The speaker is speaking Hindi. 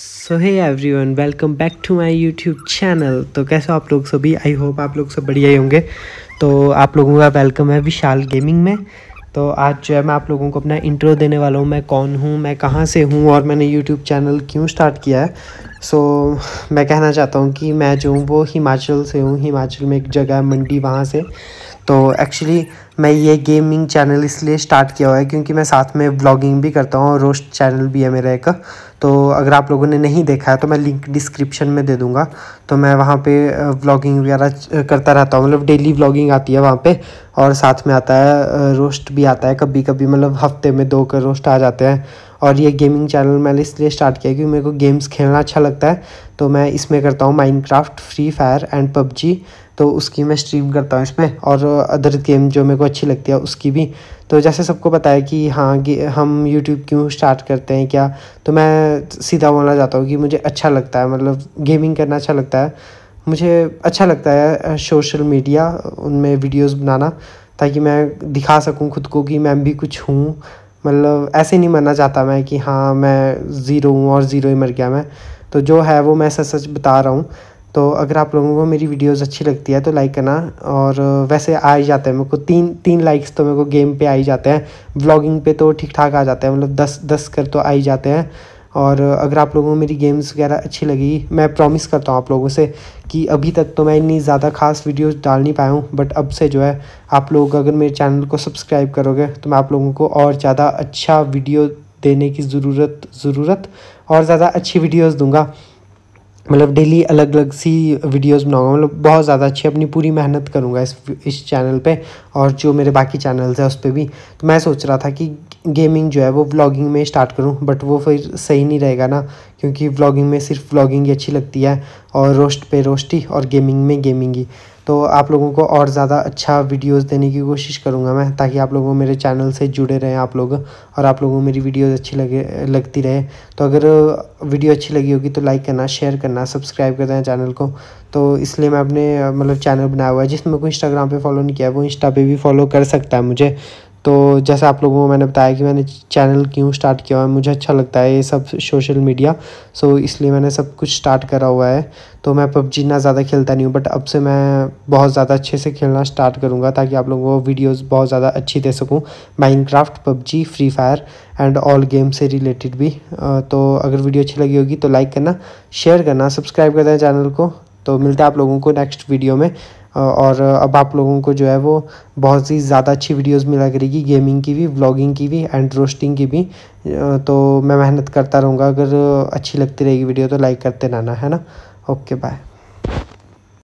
so hi everyone welcome back to my YouTube channel तो कैसे आप लोग सभी आई होप आप लोग सब बढ़िया ही होंगे तो आप लोगों का वेलकम है विशाल गेमिंग में तो आज जो है मैं आप लोगों को अपना इंट्रो देने वाला हूँ मैं कौन हूँ मैं कहाँ से हूँ और मैंने यूट्यूब चैनल क्यों स्टार्ट किया है सो so, मैं कहना चाहता हूँ कि मैं जो हूँ वो हिमाचल से हूँ हिमाचल में एक जगह है मंडी वहाँ से तो एक्चुअली मैं ये गेमिंग चैनल इसलिए स्टार्ट किया हुआ है क्योंकि मैं साथ में ब्लॉगिंग भी करता हूँ और रोस्ट चैनल भी है मेरा एक तो अगर आप लोगों ने नहीं देखा है तो मैं लिंक डिस्क्रिप्शन में दे दूँगा तो मैं वहाँ पे ब्लॉगिंग वगैरह करता रहता हूँ मतलब डेली ब्लॉगिंग आती है वहाँ पे और साथ में आता है रोस्ट भी आता है कभी कभी मतलब हफ्ते में दो कर रोस्ट आ जाते हैं और ये गेमिंग चैनल मैंने इसलिए स्टार्ट किया क्योंकि मेरे को गेम्स खेलना अच्छा लगता है तो मैं इसमें करता हूँ Minecraft Free Fire and PUBG तो उसकी मैं स्ट्रीम करता हूँ इसमें और अदर गेम जो मेरे को को अच्छी लगती है उसकी भी तो जैसे सबको बताया कि हाँ कि हम यूट्यूब क्यों स्टार्ट करते हैं क्या तो मैं सीधा बोलना चाहता हूँ कि मुझे अच्छा लगता है मतलब गेमिंग करना अच्छा लगता है मुझे अच्छा लगता है सोशल मीडिया उनमें वीडियोस बनाना ताकि मैं दिखा सकूं खुद को कि मैं भी कुछ हूँ मतलब ऐसे नहीं मानना चाहता मैं कि हाँ मैं ज़ीरो हूँ और ज़ीरो ही मर गया मैं तो जो है वो मैं सच सच बता रहा हूँ तो अगर आप लोगों को मेरी वीडियोस अच्छी लगती है तो लाइक करना और वैसे आ ही जाते हैं मेरे को तीन तीन लाइक्स तो मेरे को गेम पे आ ही जाते हैं ब्लॉगिंग पे तो ठीक ठाक आ जाते हैं मतलब दस दस कर तो आ ही जाते हैं और अगर आप लोगों को मेरी गेम्स वगैरह अच्छी लगी मैं प्रॉमिस करता हूँ आप लोगों से कि अभी तक तो मैं इतनी ज़्यादा खास वीडियोज़ डाल नहीं पाया हूँ बट अब से जो है आप लोग अगर मेरे चैनल को सब्सक्राइब करोगे तो मैं आप लोगों को और ज़्यादा अच्छा वीडियो देने की ज़रूरत ज़रूरत और ज़्यादा अच्छी वीडियोज़ दूँगा मतलब डेली अलग अलग सी वीडियोस बनाऊंगा मतलब बहुत ज़्यादा अच्छी अपनी पूरी मेहनत करूंगा इस इस चैनल पे और जो मेरे बाकी चैनल्स हैं उस पर भी तो मैं सोच रहा था कि गेमिंग जो है वो व्लॉगिंग में स्टार्ट करूं बट वो फिर सही नहीं रहेगा ना क्योंकि व्लॉगिंग में सिर्फ व्लॉगिंग ही अच्छी लगती है और रोस्ट पे रोस्टी और गेमिंग में गेमिंग ही तो आप लोगों को और ज़्यादा अच्छा वीडियोस देने की कोशिश करूँगा मैं ताकि आप लोगों मेरे चैनल से जुड़े रहें आप लोग और आप लोगों को मेरी वीडियोस अच्छी लगे लगती रहे तो अगर वीडियो अच्छी लगी होगी तो लाइक करना शेयर करना सब्सक्राइब कर देना चैनल को तो इसलिए मैं अपने मतलब चैनल बनाया हुआ है जिसमें को इंस्टाग्राम पर फॉलो नहीं किया है वो इंस्टा पर भी फॉलो कर सकता है मुझे तो जैसे आप लोगों को मैंने बताया कि मैंने चैनल क्यों स्टार्ट किया हुआ है मुझे अच्छा लगता है ये सब सोशल मीडिया सो इसलिए मैंने सब कुछ स्टार्ट करा हुआ है तो मैं पबजी ना ज़्यादा खेलता नहीं हूँ बट अब से मैं बहुत ज़्यादा अच्छे से खेलना स्टार्ट करूँगा ताकि आप लोगों को वीडियोज़ बहुत ज़्यादा अच्छी दे सकूँ Minecraft PUBG Free Fire and all game से रिलेटेड भी तो अगर वीडियो अच्छी लगी होगी तो लाइक करना शेयर करना सब्सक्राइब कर देना चैनल को तो मिलते हैं आप लोगों को नेक्स्ट वीडियो में और अब आप लोगों को जो है वो बहुत ही ज़्यादा अच्छी वीडियोस मिला करेगी गेमिंग की भी व्लॉगिंग की भी एंड रोस्टिंग की भी तो मैं मेहनत करता रहूँगा अगर अच्छी लगती रहेगी वीडियो तो लाइक करते रहना है ना ओके बाय